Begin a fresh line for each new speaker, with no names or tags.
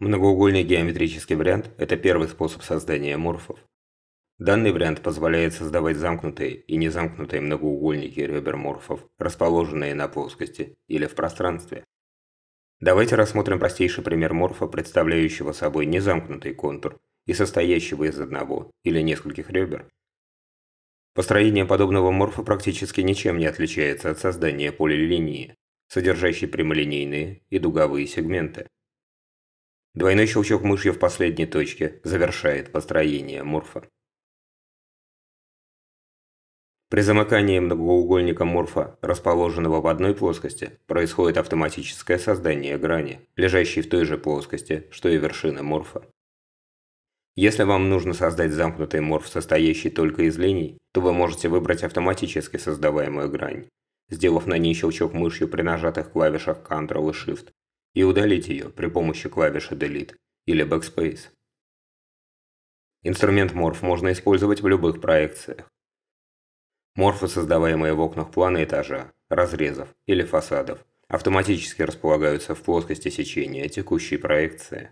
Многоугольный геометрический вариант – это первый способ создания морфов. Данный вариант позволяет создавать замкнутые и незамкнутые многоугольники ребер морфов, расположенные на плоскости или в пространстве. Давайте рассмотрим простейший пример морфа, представляющего собой незамкнутый контур и состоящего из одного или нескольких ребер. Построение подобного морфа практически ничем не отличается от создания полилинии, содержащей прямолинейные и дуговые сегменты. Двойной щелчок мышью в последней точке завершает построение морфа. При замыкании многоугольника морфа, расположенного в одной плоскости, происходит автоматическое создание грани, лежащей в той же плоскости, что и вершина морфа. Если вам нужно создать замкнутый морф, состоящий только из линий, то вы можете выбрать автоматически создаваемую грань, сделав на ней щелчок мышью при нажатых клавишах Ctrl и Shift, и удалить ее при помощи клавиши Delete или Backspace. Инструмент Morph можно использовать в любых проекциях. Морфы, создаваемые в окнах плана этажа, разрезов или фасадов, автоматически располагаются в плоскости сечения текущей проекции.